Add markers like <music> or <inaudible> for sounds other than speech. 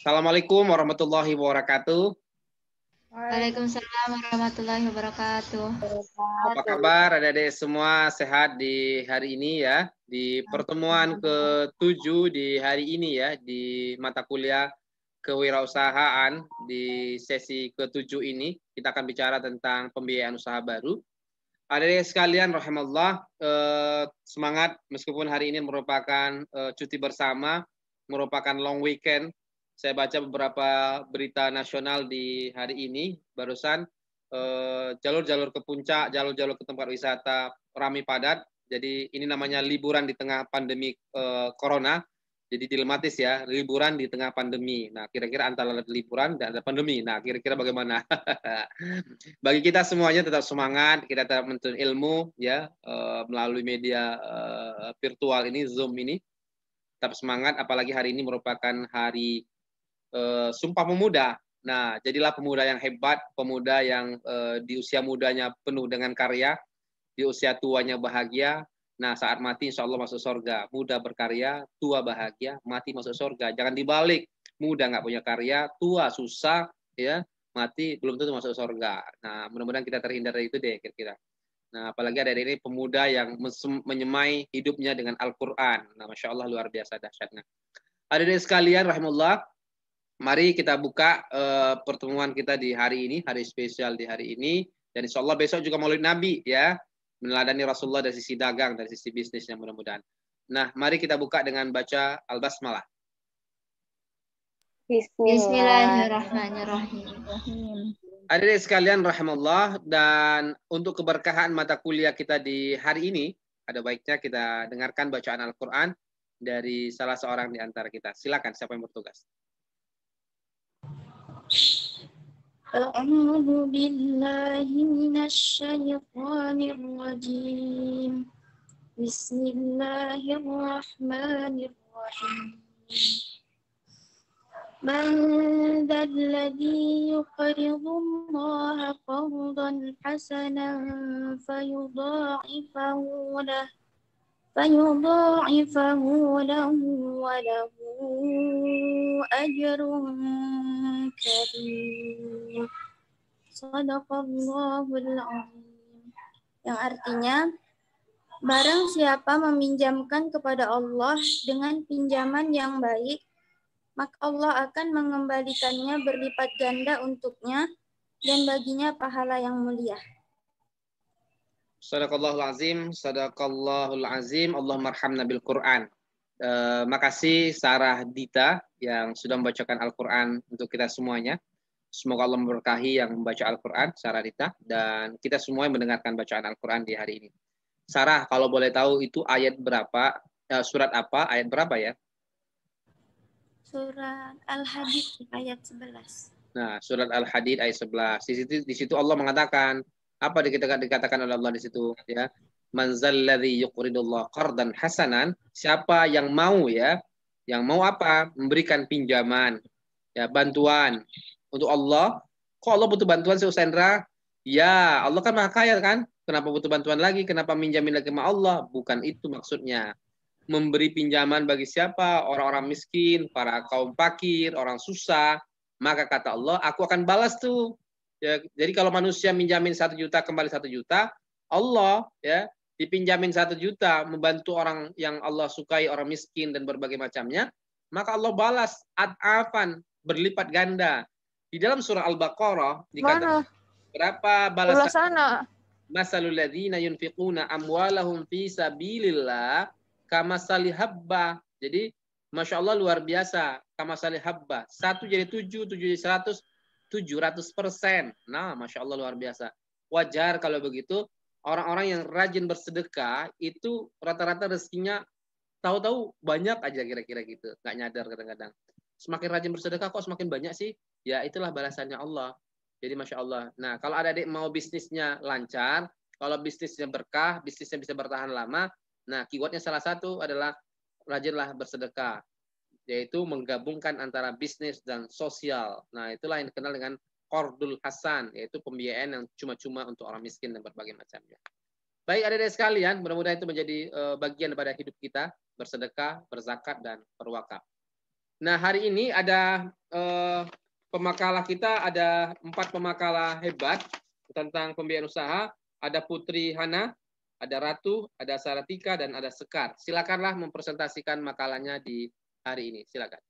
Assalamualaikum warahmatullahi wabarakatuh. Waalaikumsalam warahmatullahi wabarakatuh. Apa kabar adik-adik semua sehat di hari ini ya? Di pertemuan ke-7 di hari ini ya di mata kuliah kewirausahaan di sesi ke-7 ini kita akan bicara tentang pembiayaan usaha baru. Adik-adik sekalian rahimallah eh, semangat meskipun hari ini merupakan eh, cuti bersama, merupakan long weekend saya baca beberapa berita nasional di hari ini barusan eh, jalur-jalur ke puncak, jalur-jalur ke tempat wisata ramai padat. Jadi ini namanya liburan di tengah pandemi eh, corona. Jadi dilematis ya, liburan di tengah pandemi. Nah, kira-kira antara liburan dan ada pandemi. Nah, kira-kira bagaimana? <laughs> Bagi kita semuanya tetap semangat, kita tetap menuntut ilmu ya eh, melalui media virtual ini, Zoom ini. Tetap semangat apalagi hari ini merupakan hari uh, Sumpah Pemuda. Nah, jadilah pemuda yang hebat, pemuda yang uh, di usia mudanya penuh dengan karya, di usia tuanya bahagia. Nah, saat mati insya Allah masuk surga. Muda berkarya, tua bahagia, mati masuk surga. Jangan dibalik, muda nggak punya karya, tua susah, ya mati belum tentu masuk surga. Nah, mudah-mudahan kita terhindar dari itu deh kira-kira. Nah, apalagi ada ini pemuda yang menyemai hidupnya dengan Al-Quran. Nah, Masya Allah luar biasa dahsyatnya. Ada dari sekalian, rahimullah, Mari kita buka uh, pertemuan kita di hari ini, hari spesial di hari ini. Dan insya Allah besok juga Maulid Nabi ya, meneladani Rasulullah dari sisi dagang, dari sisi bisnis bisnisnya mudah-mudahan. Nah, mari kita buka dengan baca Al-Basmalah. Bismillahirrahmanirrahim. Adik-adik sekalian rahimallah dan untuk keberkahan mata kuliah kita di hari ini ada baiknya kita dengarkan bacaan Al-Qur'an dari salah seorang di antara kita. Silakan siapa yang bertugas. أعوذ بالله من الشيطان الرجيم بسم الله الرحمن الرحيم من ذا الذي يقرض الله قرضا حسنا فيضاعفه له فيضاعفه له وله أجر كريم Sadaqallahul Yang artinya barang siapa meminjamkan kepada Allah dengan pinjaman yang baik, maka Allah akan mengembalikannya berlipat ganda untuknya dan baginya pahala yang mulia. Sadaqallahul azim, sadaqallahul azim, Allah marham Nabil Qur'an. Eh, makasih Sarah Dita yang sudah membacakan Al-Quran untuk kita semuanya. Semoga Allah memberkahi yang membaca Al-Quran, Sarah Rita, dan kita semua yang mendengarkan bacaan Al-Quran di hari ini. Sarah, kalau boleh tahu itu ayat berapa, eh, surat apa, ayat berapa ya? Surat Al-Hadid ayat 11. Nah, surat Al-Hadid ayat 11. Di situ di situ Allah mengatakan apa dikatakan oleh Allah di situ ya? Man zalladhi yukuridullah qardan hasanan? Siapa yang mau ya? Yang mau apa? Memberikan pinjaman, ya bantuan untuk Allah. Kok Allah butuh bantuan sih Usendra? Ya, Allah kan maha kaya kan? Kenapa butuh bantuan lagi? Kenapa minjamin lagi sama Allah? Bukan itu maksudnya. Memberi pinjaman bagi siapa? Orang-orang miskin, para kaum fakir, orang susah. Maka kata Allah, aku akan balas tuh. Ya, jadi kalau manusia minjamin satu juta kembali satu juta, Allah ya dipinjamin satu juta membantu orang yang Allah sukai, orang miskin dan berbagai macamnya, maka Allah balas ad'afan berlipat ganda. Di dalam surah Al-Baqarah dikatakan Mana? berapa balasan Masalul ladzina yunfiquna amwalahum fi sabilillah kama salihabba. Jadi Masya Allah luar biasa. Kama salihabba. Satu jadi tujuh, tujuh jadi seratus, tujuh ratus persen. Nah, Masya Allah luar biasa. Wajar kalau begitu, orang-orang yang rajin bersedekah itu rata-rata rezekinya tahu-tahu banyak aja kira-kira gitu. Nggak nyadar kadang-kadang. Semakin rajin bersedekah kok semakin banyak sih? ya itulah balasannya Allah. Jadi masya Allah. Nah kalau ada adik mau bisnisnya lancar, kalau bisnisnya berkah, bisnisnya bisa bertahan lama. Nah keywordnya salah satu adalah rajinlah bersedekah, yaitu menggabungkan antara bisnis dan sosial. Nah itulah yang dikenal dengan Kordul Hasan, yaitu pembiayaan yang cuma-cuma untuk orang miskin dan berbagai macamnya. Baik adik-adik sekalian, mudah-mudahan itu menjadi eh, bagian daripada hidup kita, bersedekah, berzakat, dan berwakaf. Nah hari ini ada eh, pemakalah kita ada empat pemakalah hebat tentang pembiayaan usaha. Ada Putri Hana, ada Ratu, ada Saratika, dan ada Sekar. Silakanlah mempresentasikan makalahnya di hari ini. Silakan.